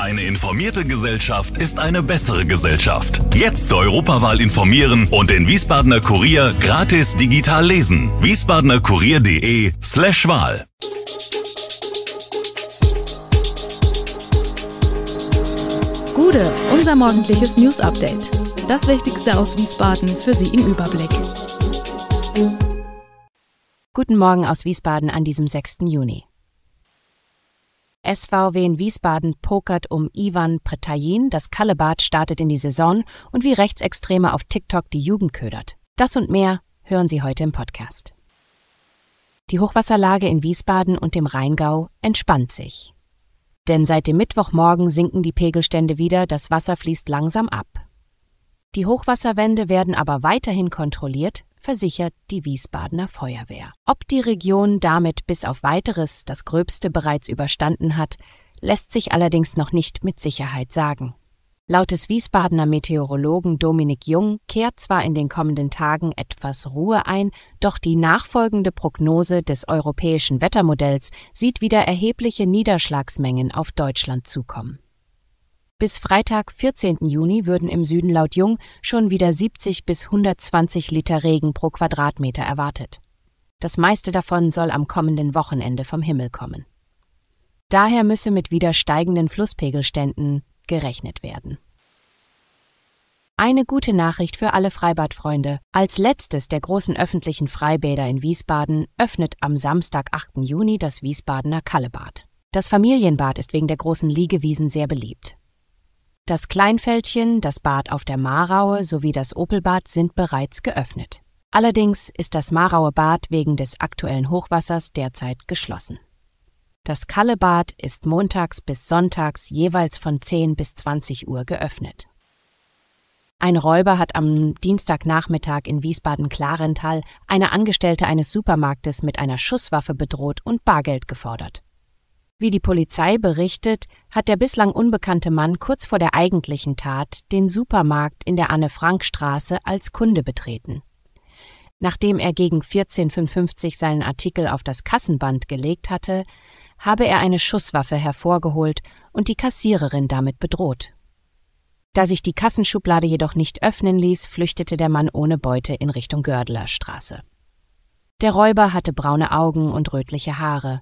Eine informierte Gesellschaft ist eine bessere Gesellschaft. Jetzt zur Europawahl informieren und den Wiesbadener Kurier gratis digital lesen. wiesbadenerkurier.de slash Wahl. Gude, unser morgendliches News Update. Das Wichtigste aus Wiesbaden für Sie im Überblick. Guten Morgen aus Wiesbaden an diesem 6. Juni. SVW in Wiesbaden pokert um Ivan Pretajin, das Kallebad startet in die Saison und wie Rechtsextreme auf TikTok die Jugend ködert. Das und mehr hören Sie heute im Podcast. Die Hochwasserlage in Wiesbaden und dem Rheingau entspannt sich. Denn seit dem Mittwochmorgen sinken die Pegelstände wieder, das Wasser fließt langsam ab. Die Hochwasserwände werden aber weiterhin kontrolliert, versichert die Wiesbadener Feuerwehr. Ob die Region damit bis auf weiteres das Gröbste bereits überstanden hat, lässt sich allerdings noch nicht mit Sicherheit sagen. Laut des Wiesbadener Meteorologen Dominik Jung kehrt zwar in den kommenden Tagen etwas Ruhe ein, doch die nachfolgende Prognose des europäischen Wettermodells sieht wieder erhebliche Niederschlagsmengen auf Deutschland zukommen. Bis Freitag, 14. Juni, würden im Süden laut Jung schon wieder 70 bis 120 Liter Regen pro Quadratmeter erwartet. Das meiste davon soll am kommenden Wochenende vom Himmel kommen. Daher müsse mit wieder steigenden Flusspegelständen gerechnet werden. Eine gute Nachricht für alle Freibadfreunde. Als letztes der großen öffentlichen Freibäder in Wiesbaden öffnet am Samstag, 8. Juni, das Wiesbadener Kallebad. Das Familienbad ist wegen der großen Liegewiesen sehr beliebt. Das Kleinfältchen, das Bad auf der Maraue sowie das Opelbad sind bereits geöffnet. Allerdings ist das Marauer Bad wegen des aktuellen Hochwassers derzeit geschlossen. Das Kallebad ist montags bis sonntags jeweils von 10 bis 20 Uhr geöffnet. Ein Räuber hat am Dienstagnachmittag in wiesbaden klarenthal eine Angestellte eines Supermarktes mit einer Schusswaffe bedroht und Bargeld gefordert. Wie die Polizei berichtet, hat der bislang unbekannte Mann kurz vor der eigentlichen Tat den Supermarkt in der Anne-Frank-Straße als Kunde betreten. Nachdem er gegen 14.55 seinen Artikel auf das Kassenband gelegt hatte, habe er eine Schusswaffe hervorgeholt und die Kassiererin damit bedroht. Da sich die Kassenschublade jedoch nicht öffnen ließ, flüchtete der Mann ohne Beute in Richtung Gördler Straße. Der Räuber hatte braune Augen und rötliche Haare.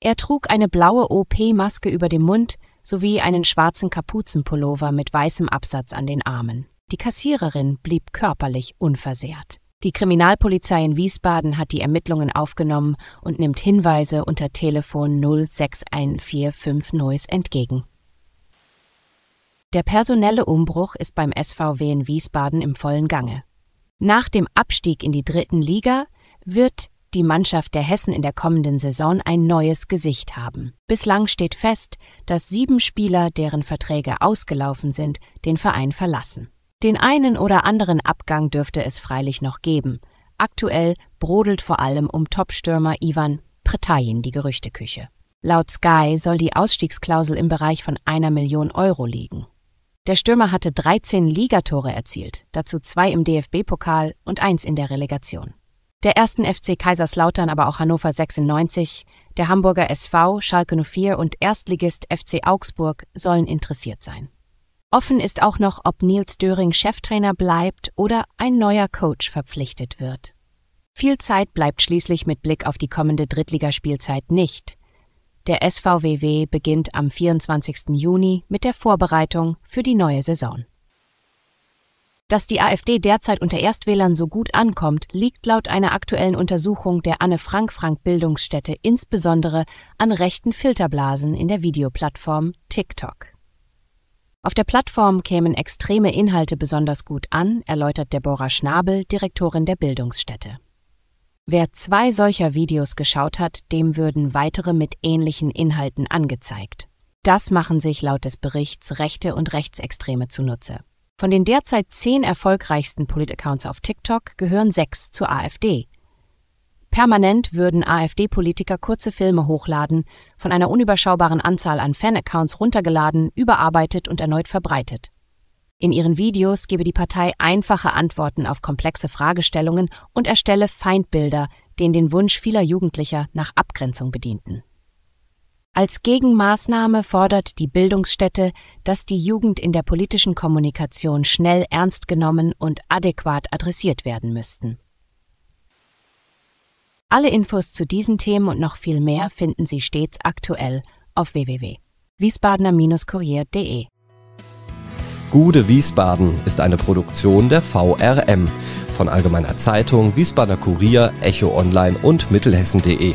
Er trug eine blaue OP-Maske über dem Mund sowie einen schwarzen Kapuzenpullover mit weißem Absatz an den Armen. Die Kassiererin blieb körperlich unversehrt. Die Kriminalpolizei in Wiesbaden hat die Ermittlungen aufgenommen und nimmt Hinweise unter Telefon 06145 Neuss entgegen. Der personelle Umbruch ist beim SVW in Wiesbaden im vollen Gange. Nach dem Abstieg in die dritten Liga wird die Mannschaft der Hessen in der kommenden Saison ein neues Gesicht haben. Bislang steht fest, dass sieben Spieler, deren Verträge ausgelaufen sind, den Verein verlassen. Den einen oder anderen Abgang dürfte es freilich noch geben. Aktuell brodelt vor allem um Topstürmer Ivan Pretajin die Gerüchteküche. Laut Sky soll die Ausstiegsklausel im Bereich von einer Million Euro liegen. Der Stürmer hatte 13 Ligatore erzielt, dazu zwei im DFB-Pokal und eins in der Relegation der ersten FC Kaiserslautern, aber auch Hannover 96, der Hamburger SV, Schalke 04 und Erstligist FC Augsburg sollen interessiert sein. Offen ist auch noch, ob Nils Döring Cheftrainer bleibt oder ein neuer Coach verpflichtet wird. Viel Zeit bleibt schließlich mit Blick auf die kommende Drittligaspielzeit nicht. Der SVWW beginnt am 24. Juni mit der Vorbereitung für die neue Saison. Dass die AfD derzeit unter Erstwählern so gut ankommt, liegt laut einer aktuellen Untersuchung der Anne Frank Frank Bildungsstätte insbesondere an rechten Filterblasen in der Videoplattform TikTok. Auf der Plattform kämen extreme Inhalte besonders gut an, erläutert Deborah Schnabel, Direktorin der Bildungsstätte. Wer zwei solcher Videos geschaut hat, dem würden weitere mit ähnlichen Inhalten angezeigt. Das machen sich laut des Berichts Rechte und Rechtsextreme zunutze. Von den derzeit zehn erfolgreichsten Polit-Accounts auf TikTok gehören sechs zur AfD. Permanent würden AfD-Politiker kurze Filme hochladen, von einer unüberschaubaren Anzahl an Fan-Accounts runtergeladen, überarbeitet und erneut verbreitet. In ihren Videos gebe die Partei einfache Antworten auf komplexe Fragestellungen und erstelle Feindbilder, denen den Wunsch vieler Jugendlicher nach Abgrenzung bedienten. Als Gegenmaßnahme fordert die Bildungsstätte, dass die Jugend in der politischen Kommunikation schnell ernst genommen und adäquat adressiert werden müssten. Alle Infos zu diesen Themen und noch viel mehr finden Sie stets aktuell auf www.wiesbadener-kurier.de. Gute Wiesbaden ist eine Produktion der VRM von Allgemeiner Zeitung, Wiesbadener Kurier, Echo Online und Mittelhessen.de.